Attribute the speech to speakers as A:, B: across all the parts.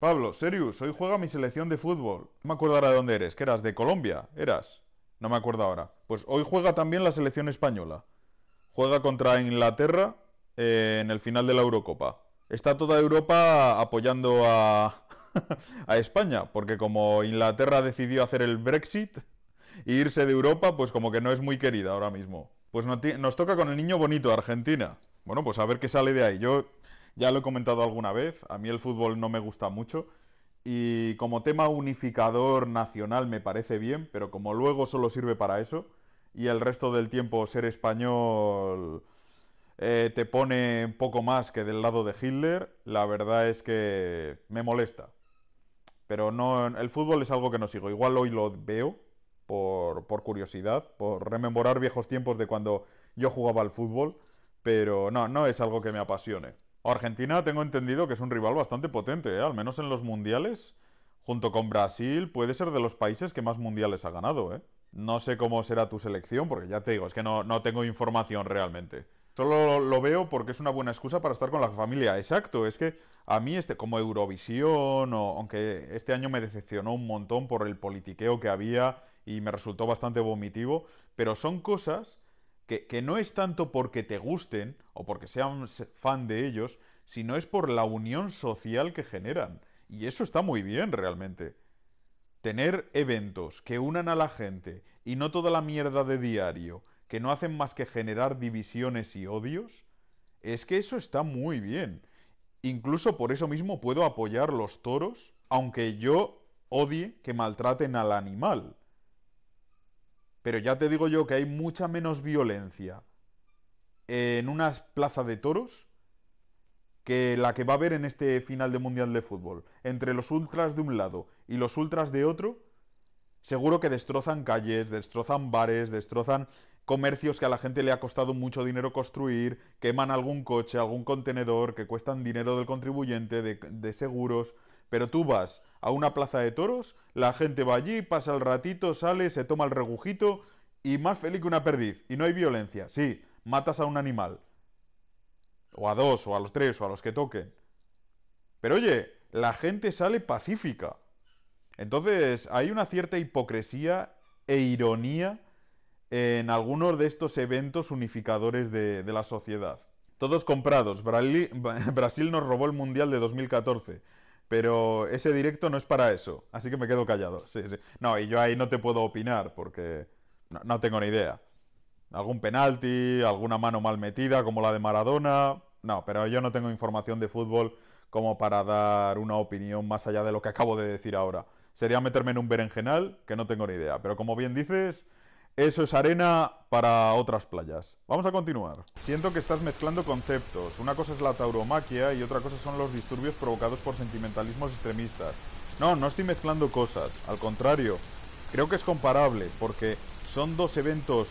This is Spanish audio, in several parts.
A: Pablo, Serius, hoy juega mi selección de fútbol. No me acuerdo ahora de dónde eres, que eras de Colombia, eras. No me acuerdo ahora. Pues hoy juega también la selección española. Juega contra Inglaterra eh, en el final de la Eurocopa. Está toda Europa apoyando a, a España, porque como Inglaterra decidió hacer el Brexit e irse de Europa, pues como que no es muy querida ahora mismo. Pues nos toca con el niño bonito, Argentina. Bueno, pues a ver qué sale de ahí. Yo ya lo he comentado alguna vez, a mí el fútbol no me gusta mucho y como tema unificador nacional me parece bien, pero como luego solo sirve para eso y el resto del tiempo ser español eh, te pone un poco más que del lado de Hitler, la verdad es que me molesta. Pero no, el fútbol es algo que no sigo. Igual hoy lo veo por, por curiosidad, por rememorar viejos tiempos de cuando yo jugaba al fútbol, pero no, no es algo que me apasione. Argentina tengo entendido que es un rival bastante potente, ¿eh? al menos en los mundiales, junto con Brasil, puede ser de los países que más mundiales ha ganado. ¿eh? No sé cómo será tu selección, porque ya te digo, es que no, no tengo información realmente. Solo lo veo porque es una buena excusa para estar con la familia. Exacto, es que a mí este como Eurovisión, aunque este año me decepcionó un montón por el politiqueo que había y me resultó bastante vomitivo, pero son cosas que, no es tanto porque te gusten o porque sean fan de ellos, sino es por la unión social que generan. Y eso está muy bien realmente. Tener eventos que unan a la gente y no toda la mierda de diario, que no hacen más que generar divisiones y odios, es que eso está muy bien. Incluso por eso mismo puedo apoyar los toros, aunque yo odie que maltraten al animal. Pero ya te digo yo que hay mucha menos violencia en una plaza de toros que la que va a haber en este final de Mundial de Fútbol. Entre los ultras de un lado y los ultras de otro, seguro que destrozan calles, destrozan bares, destrozan comercios que a la gente le ha costado mucho dinero construir, queman algún coche, algún contenedor, que cuestan dinero del contribuyente, de, de seguros. Pero tú vas a una plaza de toros, la gente va allí, pasa el ratito, sale, se toma el regujito y más feliz que una perdiz. Y no hay violencia. Sí, matas a un animal. O a dos, o a los tres, o a los que toquen. Pero oye, la gente sale pacífica. Entonces, hay una cierta hipocresía e ironía en algunos de estos eventos unificadores de, la sociedad. Todos comprados. Brasil nos robó el Mundial de 2014. Pero ese directo no es para eso, así que me quedo callado. No, y yo ahí no te puedo opinar porque no, no tengo ni idea. Algún penalti, alguna mano mal metida como la de Maradona. No, pero yo no tengo información de fútbol como para dar una opinión más allá de lo que acabo de decir ahora. Sería meterme en un berenjenal que no tengo ni idea. Pero como bien dices, eso es arena para otras playas. Vamos a continuar. Siento que estás mezclando conceptos. Una cosa es la tauromaquia y otra cosa son los disturbios provocados por sentimentalismos extremistas. No, no estoy mezclando cosas. Al contrario, creo que es comparable porque son dos eventos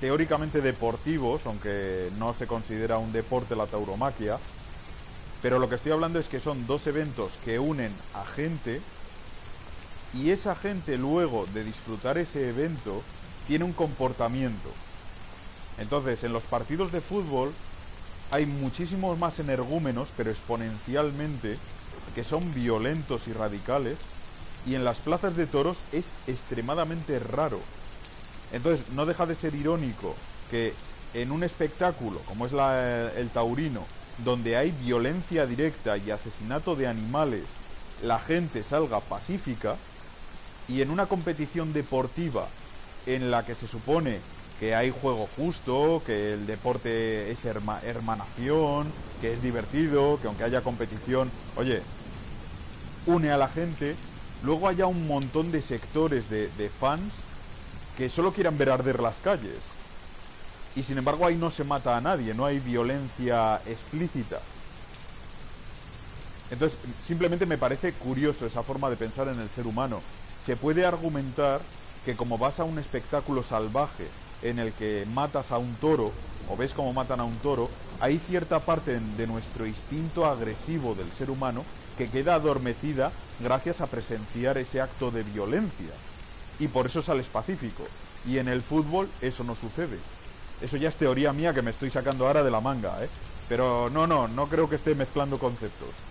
A: teóricamente deportivos, aunque no se considera un deporte la tauromaquia. Pero lo que estoy hablando es que son dos eventos que unen a gente y esa gente luego de disfrutar ese evento tiene un comportamiento. Entonces, en los partidos de fútbol hay muchísimos más energúmenos, pero exponencialmente, que son violentos y radicales, y en las plazas de toros es extremadamente raro. Entonces, no deja de ser irónico que en un espectáculo como es el taurino, donde hay violencia directa y asesinato de animales, la gente salga pacífica, y en una competición deportiva en la que se supone que hay juego justo, que el deporte es hermanación, que es divertido, que aunque haya competición, oye, une a la gente, luego haya un montón de sectores de, de fans que solo quieran ver arder las calles. Y sin embargo ahí no se mata a nadie, no hay violencia explícita. Entonces, simplemente me parece curioso esa forma de pensar en el ser humano. Se puede argumentar que como vas a un espectáculo salvaje en el que matas a un toro, o ves cómo matan a un toro, hay cierta parte de nuestro instinto agresivo del ser humano que queda adormecida gracias a presenciar ese acto de violencia. Y por eso sales pacífico. Y en el fútbol eso no sucede. Eso ya es teoría mía que me estoy sacando ahora de la manga, ¿eh? Pero no, no, no creo que esté mezclando conceptos.